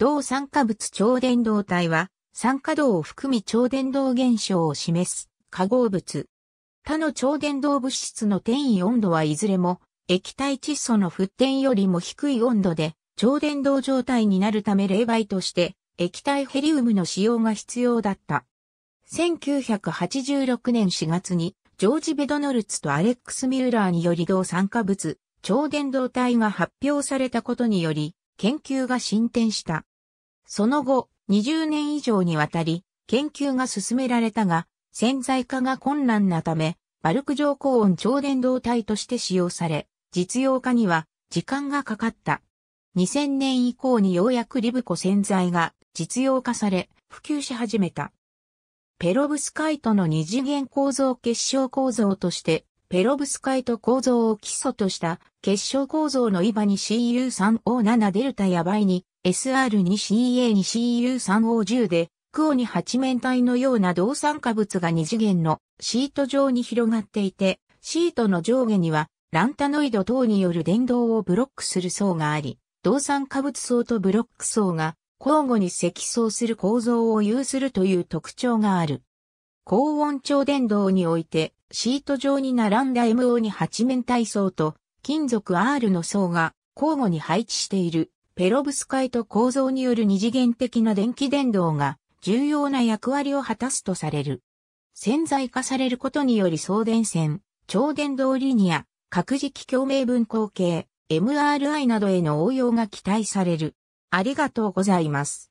同酸化物超伝導体は、酸化銅を含み超伝導現象を示す化合物。他の超伝導物質の転移温度はいずれも、液体窒素の沸点よりも低い温度で、超伝導状態になるため例外として、液体ヘリウムの使用が必要だった。1986年4月に、ジョージ・ベドノルツとアレックス・ミューラーにより同酸化物、超伝導体が発表されたことにより、研究が進展した。その後、20年以上にわたり、研究が進められたが、潜在化が困難なため、バルク上高温超電導体として使用され、実用化には時間がかかった。2000年以降にようやくリブコ洗剤が実用化され、普及し始めた。ペロブスカイトの二次元構造結晶構造としてペロブスカイト構造を基礎とした結晶構造のイバに CU3O7 デルタやバイに SR2CA に CU3O10 でクオに八面体のような動酸化物が二次元のシート状に広がっていて、シートの上下にはランタノイド等による電動をブロックする層があり、動酸化物層とブロック層が交互に積層する構造を有するという特徴がある。高温超電動においてシート状に並んだ MO に8面体層と金属 R の層が交互に配置しているペロブスカイト構造による二次元的な電気伝導が重要な役割を果たすとされる。潜在化されることにより送電線、超電導リニア、核磁気共鳴分光系、MRI などへの応用が期待される。ありがとうございます。